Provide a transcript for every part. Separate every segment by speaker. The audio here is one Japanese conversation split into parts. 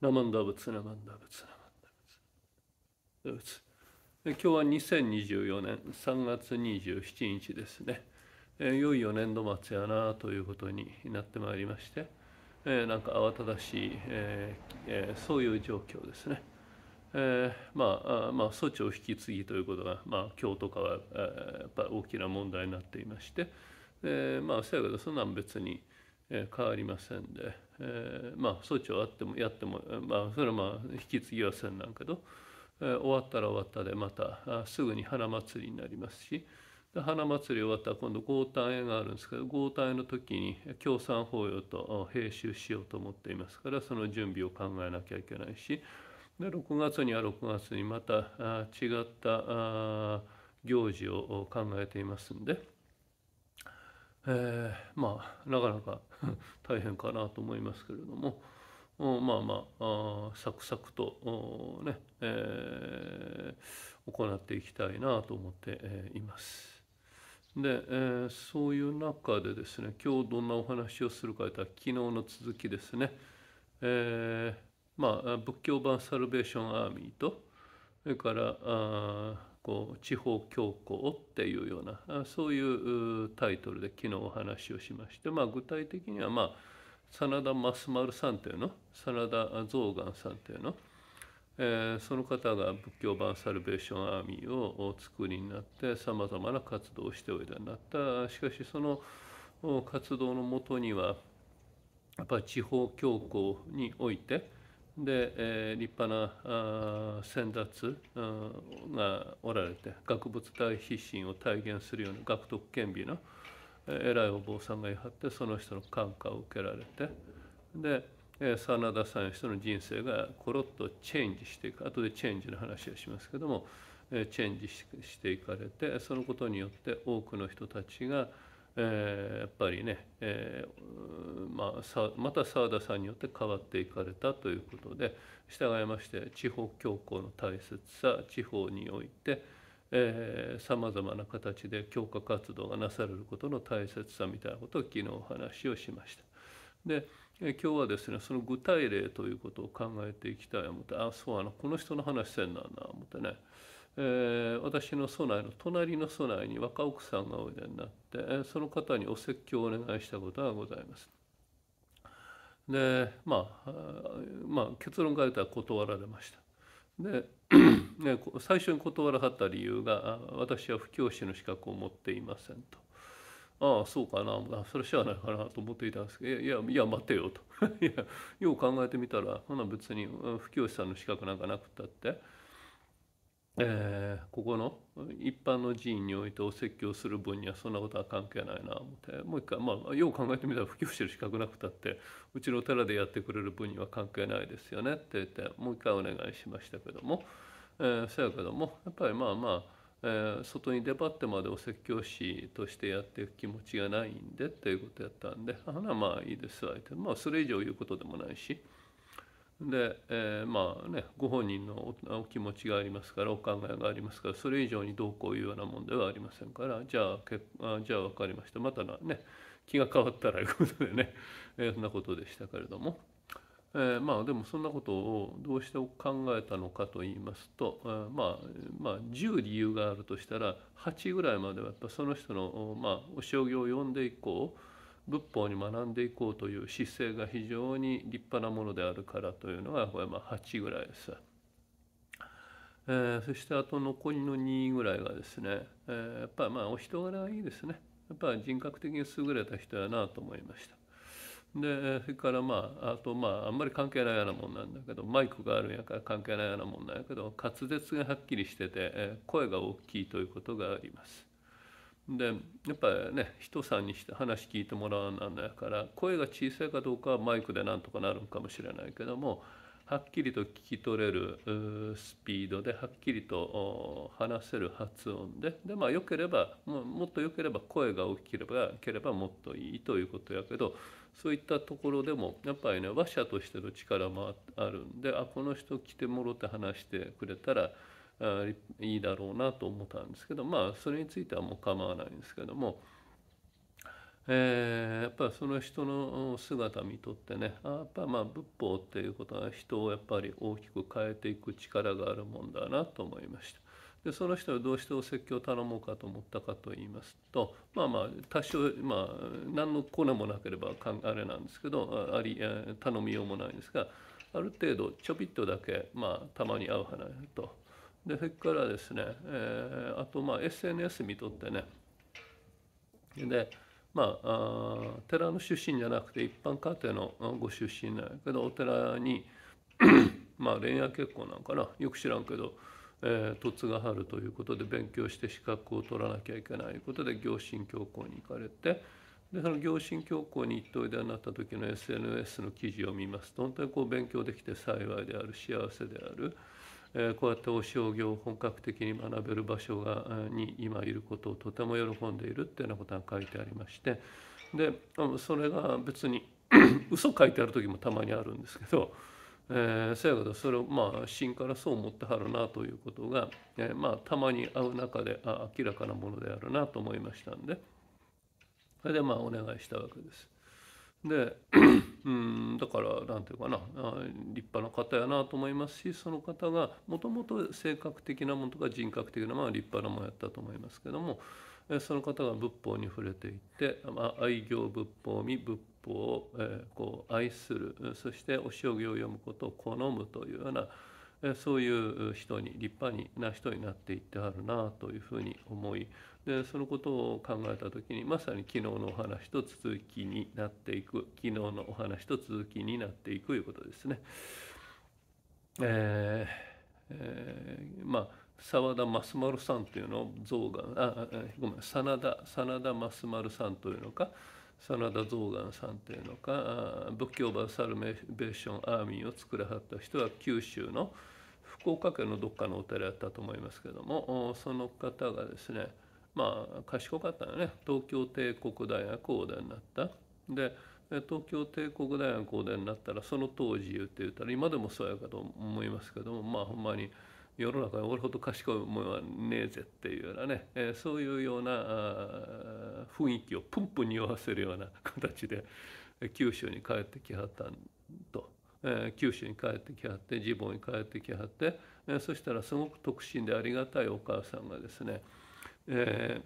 Speaker 1: ナマンダ仏ナマンダツナマンダツ今日は2024年3月27日ですね、えー、いよいよ年度末やなということになってまいりまして、えー、なんか慌ただしい、えーえー、そういう状況ですね、えー、まあまあ措置を引き継ぎということが、まあ、今日とかは、えー、やっぱり大きな問題になっていまして、えー、まあそやけどそんなん別に、えー、変わりませんで。えー、まあ措置をあってもやっても、まあ、それはまあ引き継ぎはせんなんけど、えー、終わったら終わったでまたすぐに花祭りになりますし花祭り終わったら今度豪体絵があるんですけど豪体絵の時に共産法要と併習しようと思っていますからその準備を考えなきゃいけないしで6月には6月にまた違った行事を考えていますんで。えー、まあなかなか 大変かなと思いますけれども。まあまあサクサクとね、えー、行っていきたいなと思っています。で、えー、そういう中でですね今日どんなお話をするかといったら昨日の続きですね、えー、まあ、仏教版サルベーションアーミーとそれからあこう地方教皇っていうようなそういうタイトルで昨日お話をしまして、まあ、具体的には、まあ、真田益丸さんというの真田象眼さんというの、えー、その方が仏教版サルベーションアーミーをお作りになってさまざまな活動をしておいでになったしかしその活動のもとにはやっぱり地方教皇において、で、えー、立派な先達がおられて学物大必進を体現するような学徳顕微の偉いお坊さんがいはってその人の感化を受けられてで、えー、真田さん人の人生がコロッとチェンジしていく後でチェンジの話をしますけども、えー、チェンジしていかれてそのことによって多くの人たちが、えー、やっぱりね、えーまあ、さまた澤田さんによって変わっていかれたということで従いまして地方教皇の大切さ地方においてさまざまな形で教化活動がなされることの大切さみたいなことを昨日お話をしました。で今日はですねその具体例ということを考えていきたい思ってあそうあのこの人の話せんなんな思ってねえー、私の祖内の隣の祖内に若奥さんがおいでになってその方にお説教をお願いしたことがございます。で、まあ、まあ結論から言ったら断られました。で ね、最初に断らはった理由が「私は布教師の資格を持っていません」と。ああそうかなそれしゃあないかなと思っていたんですけど「いやいや待てよ」と いやよう考えてみたらほな別に布教師さんの資格なんかなくったって。えー、ここの一般の寺院においてお説教する分にはそんなことは関係ないな思ってもう一回まあよう考えてみたら布教してる資格なくたってうちの寺でやってくれる分には関係ないですよねって言ってもう一回お願いしましたけども、えー、そやけどもやっぱりまあまあ、えー、外に出張ってまでお説教師としてやっていく気持ちがないんでっていうことやったんであらまあいいですわ言ってまあそれ以上言うことでもないし。で、えー、まあねご本人のお気持ちがありますからお考えがありますからそれ以上にどうこういうようなもんではありませんからじゃあけあじゃあ分かりましたまたね気が変わったらいうことでね、えー、そんなことでしたけれども、えー、まあでもそんなことをどうして考えたのかと言いますと、えー、まあ、まあ、10理由があるとしたら8ぐらいまではやっぱその人の、まあ、お将棋を読んでいこう。仏法に学んでいこうという姿勢が非常に立派なものであるからというのがこれまあ8ぐらいです。えー、そしてあと残りの2ぐらいがですね、えー、やっぱりまあお人柄がいいですねやっぱり人格的に優れた人やなと思いましたでそれからまああとまああんまり関係ないようなもんなんだけどマイクがあるんやから関係ないようなもんなんやけど滑舌がはっきりしてて、声が大きいということがありますでやっぱりね人さんにして話聞いてもらわなだから声が小さいかどうかはマイクでなんとかなるんかもしれないけどもはっきりと聞き取れるスピードではっきりと話せる発音ででまあよければもっとよければ声が大きければければもっといいということやけどそういったところでもやっぱりね話者としての力もあるんであこの人来てもろて話してくれたらいいだろうなと思ったんですけどまあそれについてはもう構わないんですけども、えー、やっぱりその人の姿見とってねやっぱまあ仏法っていうことは人をやっぱり大きく変えていく力があるもんだなと思いました。でその人はどうしてお説教を頼もうかと思ったかと言いますとまあまあ多少まあ何のコネもなければあれなんですけどあり頼みようもないんですがある程度ちょびっとだけまあたまに会う話と。でそれからですね、えー、あとまあ SNS 見とってねでまあ寺の出身じゃなくて一般家庭のご出身なんやけどお寺に まあ恋愛結婚なんかなよく知らんけど。えー、がはるということで勉強して資格を取らなきゃいけないということで行進教皇に行かれてでその行進教皇に行っておいでになった時の SNS の記事を見ますと本当にこう勉強できて幸いである幸せである。こうやってお商業を本格的に学べる場所がに今いることをとても喜んでいるっていうようなことが書いてありましてでそれが別に 嘘書いてある時もたまにあるんですけど、えー、そやけどそれをまあ真からそう思ってはるなということが、えー、まあたまに会う中であ明らかなものであるなと思いましたんでそれでまあお願いしたわけです。でうんだから何て言うかな立派な方やなと思いますしその方がもともと性格的なものとか人格的なものは立派なものやったと思いますけどもその方が仏法に触れていって、まあ、愛行仏法見仏法を、えー、こう愛するそしてお将棋を読むことを好むというようなそういう人に立派な人になっていってはるなというふうに思いでそのことを考えた時にまさに昨日のお話と続きになっていく昨日のお話と続きになっていくいうことですね。えー、えー、まあ沢田益丸さんというのを像があごめん真田真田益丸さんというのか真田象岩さんというのか仏教バサルメーションアーミーを作らはった人は九州の福岡県のどっかのお寺だったと思いますけどもその方がですねまあ賢かったよね東京帝国大学をお出になった。で東京帝国大学をお出になったらその当時言って言ったら今でもそうやかと思いますけどもまあほんまに。世の中に俺ほど賢いものはねえぜっていうようなね、えそういうような雰囲気をプンプン匂わせるような形で九州に帰ってきはったんと。え九州に帰ってきはって地方に帰ってきはって、えそしたらすごく特進でありがたいお母さんがですね、え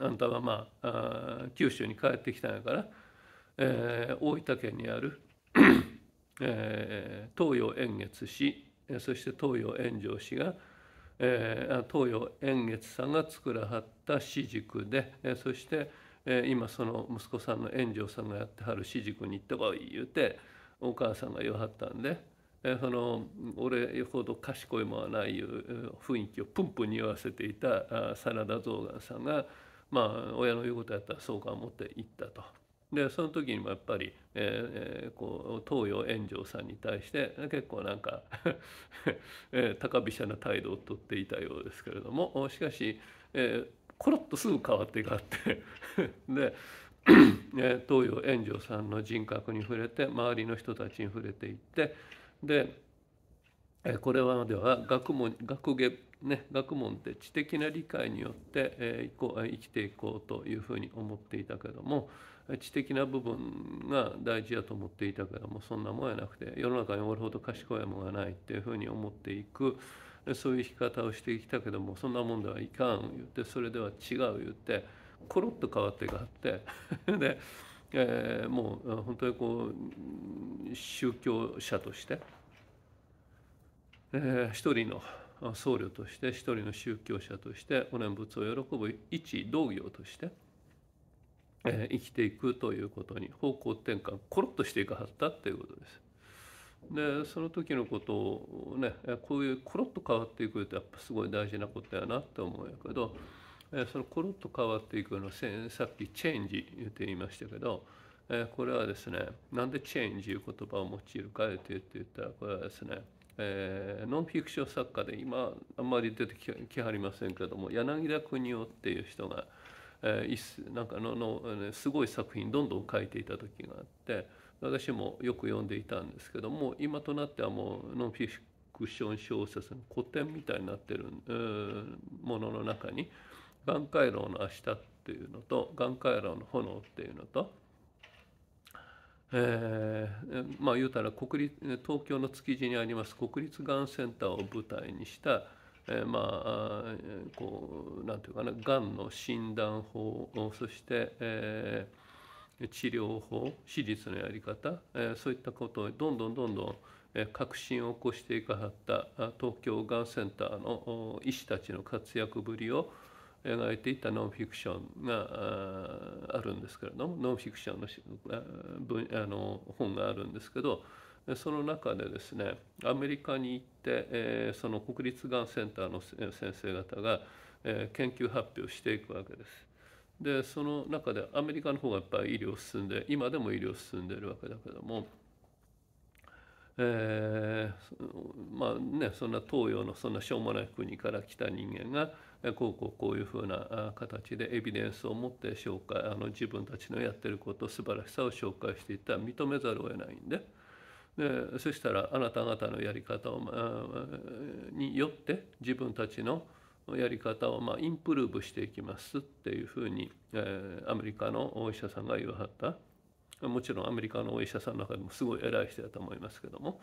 Speaker 1: ー、あんたはまあ九州に帰ってきたんやから、えー、大分県にある、えー、東洋円月市そして東洋円城氏が、えー、東洋円月さんが作らはった私塾で、えー、そして、えー、今その息子さんの円城さんがやってはる私塾に行ってこい言うてお母さんが言わはったんで。えー、その俺ほど賢いもはないいう雰囲気をプンプンに言わせていた真田象眼さんが、まあ、親の言うことやったらそうか思って行ったと。でその時にもやっぱり、えー、こう東洋円城さんに対して結構なんか えー、高飛車な態度をとっていたようですけれどもしかし、えー、コロッとすぐ変わっていかって で東洋円城さんの人格に触れて周りの人たちに触れていってでこれまでは学問学芸ね、学問って知的な理解によって、えー、生きていこうというふうに思っていたけども、知的な部分が大事やと思っていたけどもうそんなもんやなくて世の中に俺ほど賢いもんがないっていうふうに思っていくそういう生き方をしてきたけどもそんなもんではいかん言ってそれでは違う言ってコロッと変わっていかってで、えー、もう本当にこう宗教者として、えー、一人の僧侶として一人の宗教者としてお念仏を喜ぶ一同業として。えー、生きていくということに方向転換コロッとしていくはずだっていうことです。でその時のことをねこういうコロッと変わっていくってやっぱすごい大事なことやなって思うんやけど、えー、そのコロッと変わっていくのさっきチェンジ言って言いましたけど、えー、これはですねなんでチェンジいう言葉を用いるかって言ったらこれはですねえー、ノンフィクション作家で今あんまり出てきはりませんけれども柳田邦夫っていう人がなんかののすごい作品どんどん書いていた時があって私もよく読んでいたんですけども今となってはもうノンフィクション小説の古典みたいになってるものの中に「眼回廊の明日」っていうのと「眼回廊の炎」っていうのと「えー、まあ言うたら国立東京の築地にあります国立がんセンターを舞台にしたえー、まあこうなんていうかながんの診断法そして、えー、治療法手術のやり方、えー、そういったことをどんどんどんどん革新を起こしていかはった東京がんセンターの医師たちの活躍ぶりを描いていたノンフィクションがあるんですけれどもノンフィクションのあの本があるんですけどでその中でですねアメリカに行って、えー、その国立がんセンターの先生方が、えー、研究発表していくわけです。でその中でアメリカの方がやっぱり医療進んで今でも医療進んでいるわけだけども。えー、まあねそんな東洋のそんなしょうもない国から来た人間がこうこうこういうふうな形でエビデンスを持って紹介あの自分たちのやってること素晴らしさを紹介していったら認めざるを得ないんで。でそしたらあなた方のやり方を、によって自分たちのやり方をまあインプルーブしていきますっていうふうに、えー、アメリカのお医者さんが言わはったもちろんアメリカのお医者さんの中でもすごい偉い人だと思いますけども、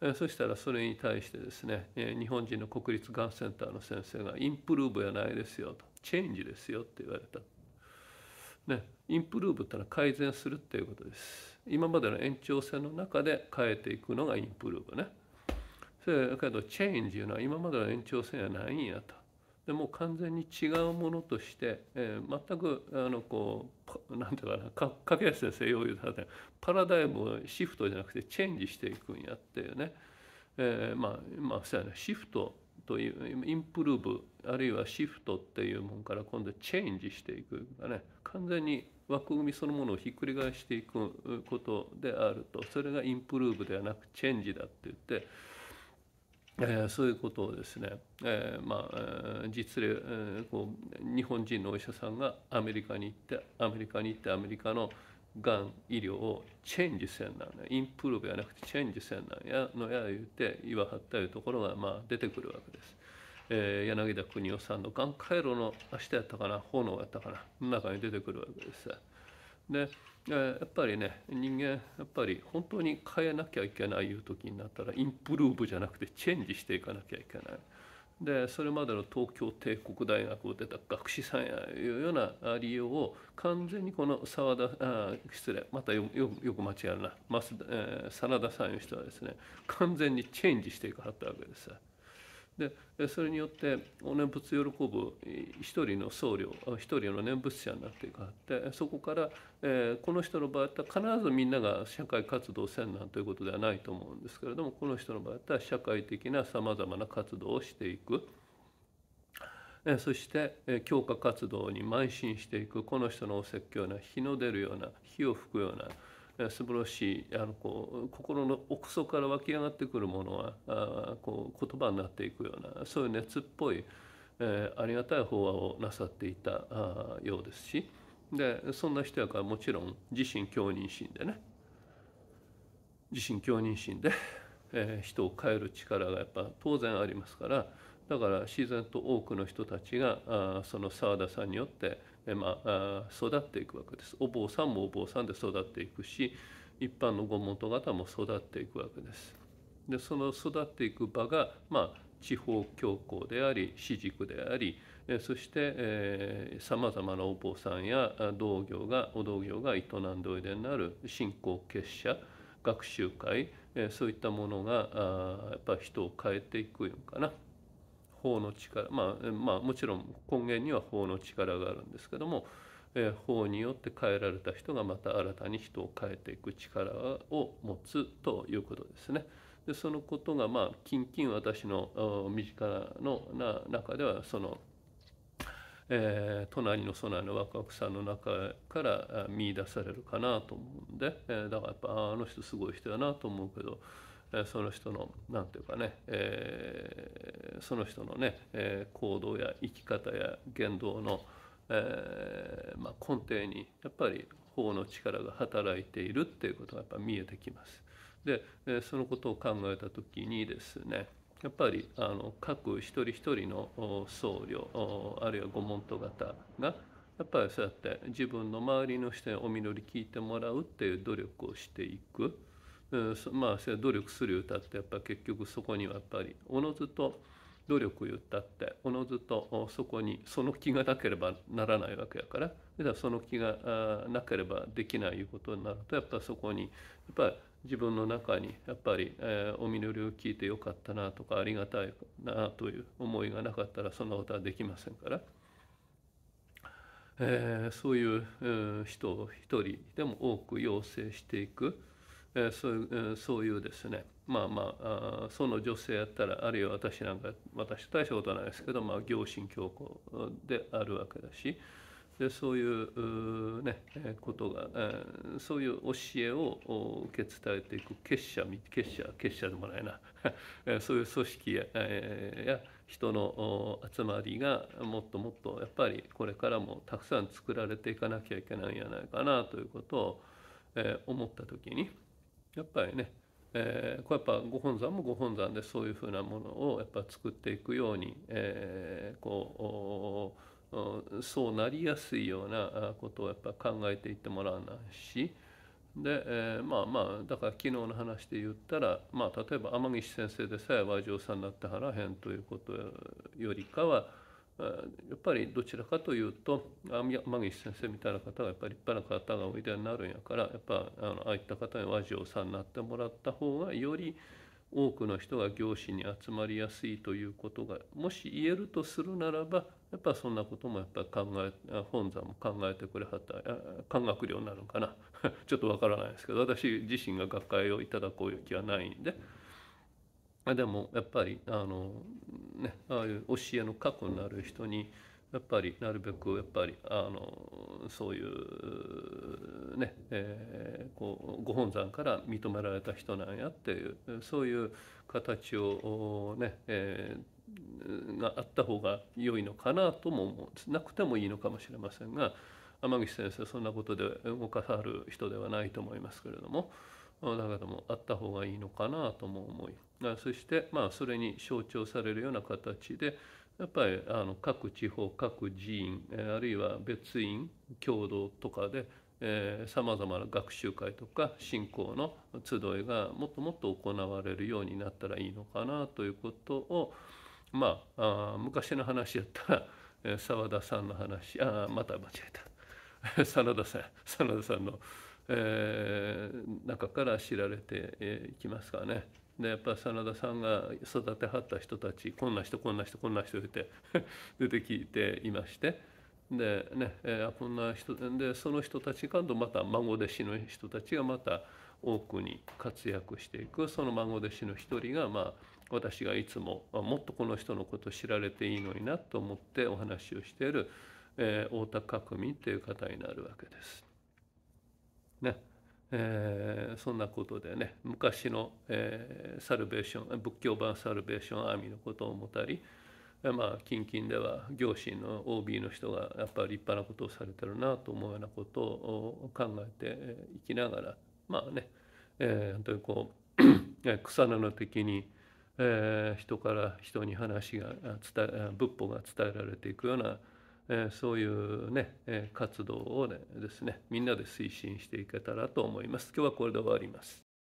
Speaker 1: えー、そしたらそれに対してですね、えー、日本人の国立がんセンターの先生がインプルーブやないですよとチェンジですよって言われた。ね、インプルーブといのは改善するっていうことです。今までの延長線の中で変えていくのがインプルーブね。それだけど、チェンジいうのは今までの延長線やないんやと。でもう完全に違うものとして、えー、全くあのこうなんていうかなか掛橋先生よう言うたパラダイムをシフトじゃなくてチェンジしていくんやっていうね、えー、まあまあそうやねシフトというインプルーブあるいはシフトっていうもんから今度チェンジしていくがね完全に枠組みそのものをひっくり返していくことであるとそれがインプルーブではなくチェンジだって言って、えー、そういうことをですね、えー、まあ実例、えー、こう日本人のお医者さんがアメリカに行ってアメリカに行ってアメリカの、がん医療をチェンジせんなんやインプルーブやなくてチェンジせんなんやのや言うて言わはったいうところがまあ出てくるわけです。えー、柳田邦夫さんの「がん回路の明日やったかな炎やったかな」の中に出てくるわけです。で、えー、やっぱりね人間やっぱり本当に変えなきゃいけないいう時になったらインプルーブじゃなくてチェンジしていかなきゃいけない。でそれまでの東京帝国大学を出た学士さんやいうような理由を完全にこの澤田あ失礼またよく間違えるな、えー、真田さんいう人はですね完全にチェンジしていかはったわけです。でそれによってお念仏喜ぶ一人の僧侶一人の念仏者になっていかってそこから、えー、この人の場合だったら必ずみんなが社会活動せんなんということではないと思うんですけれどもこの人の場合だったら社会的なさまざまな活動をしていく。そして教科活動に邁進していくこの人のお説教な日の出るような火を吹くような素晴らしいあのこう心の奥底から湧き上がってくるものはあこう言葉になっていくようなそういう熱っぽい、えー、ありがたい法話をなさっていたあようですしでそんな人やからもちろん自身共任心でね自身共任心で、えー、人を変える力がやっぱ当然ありますから。だから自然と多くの人たちがあその澤田さんによって、えまあ、育っていくわけです。お坊さんもお坊さんで育っていくし一般の御門徒方も育っていくわけです。でその育っていく場が、まあ、地方教皇であり私塾でありそしてさまざまなお坊さんや同業がお同業が営んでおいでになる信仰結社学習会そういったものがやっぱ人を変えていくうかな。法の力、まあ、まあもちろん根源には法の力があるんですけども、えー、法によって変えられた人がまた新たに人を変えていく力を持つということですね。でそのことがまあ近々私の身近のな中ではその、えー、隣の備えのワクワクさんの中から見出されるかなと思うんで、えー、だからやっぱあの人すごい人やなと思うけど。その人の何て言うかね、えー、その人のね、えー、行動や生き方や言動の、えーまあ、根底にやっぱり法の力が働いているっていうことがやっぱ見えてきます。で、そのことを考えた時にですねやっぱりあの各一人一人の僧侶あるいは御門徒方がやっぱりそうやって自分の周りの人にお祈り聞いてもらうっていう努力をしていく。まあ努力する歌ってやっぱ結局そこにはやっぱりおのずと努力を言ったっておのずとそこにその気がなければならないわけやからその気がなければできないいうことになるとやっぱそこにやっぱり自分の中にやっぱり、えー、お実りを聞いてよかったなとかありがたいなという思いがなかったらそんなことはできませんから。えー、そういう、えー、人を一人でも多く養成していく、えー、そういうですねまあまあその女性やったらあるいは私なんか私大したことはないですけど、まあ、行進教皇であるわけだしでそういうねことが、えー、そういう教えを受け伝えていく結社結社結社でもないな そういう組織や,、えー、や人の集まりがもっともっとやっぱりこれからもたくさん作られていかなきゃいけないんじゃないかなということを、えー、思った時に。やっぱりね、えー、これやっぱご本山もご本山でそういうふうなものをやっぱ作っていくように、えー、こうそうなりやすいようなことをやっぱ考えていってもらわないしで、えー、まあまあだから昨日の話で言ったら、まあ、例えば天岸先生でさえ和上さんになってはらへんということよりかはやっぱりどちらかというと山岸先生みたいな方がやっぱり立派な方がおいでになるんやからやっぱあのああいった方に和上さんになってもらった方がより多くの人が行司に集まりやすいということがもし言えるとするならばやっぱそんなこともやっぱ考え本山も考えてくれはった感覚量になるのかな ちょっとわからないですけど私自身が学会をいただこういう気はないんで。でもやっぱりあの、ね、ああいう教えの過去になる人にやっぱりなるべくやっぱりあのそういうね、えー、こうご本山から認められた人なんやっていうそういう形をね、えー、があった方が良いのかなとも思うなくてもいいのかもしれませんが天岸先生そんなことで動かさはる人ではないと思いますけれどもだけどもあった方がいいのかなとも思いそして、まあ、それに象徴されるような形でやっぱりあの各地方各寺院あるいは別院共同とかでさまざまな学習会とか信仰の集いがもっともっと行われるようになったらいいのかなということをまあ昔の話やったら澤田さんの話あまた間違えた 真田さん真田さんの、えー、中から知られていきますかね。でやっぱ真田さんが育てはった人たちこんな人こんな人こんな人言って 出てきていましてでね、えー、こんな人でその人たちがとまた孫弟子の人たちがまた多くに活躍していくその孫弟子の一人がまあ私がいつももっとこの人のこと知られていいのになと思ってお話をしている、えー、太田角民という方になるわけです。ね。えー、そんなことでね昔の、えー、サルベーション仏教版サルベーションアーミーのことを思ったり、まあ、近々では行進の OB の人がやっぱり立派なことをされてるなと思うようなことを考えていきながらまあね、えー、本当にこう 草なの的に、えー、人から人に話が伝え仏法が伝えられていくようなえそういうね、え活動をねですねみんなで推進していけたらと思います。今日はこれで終わります。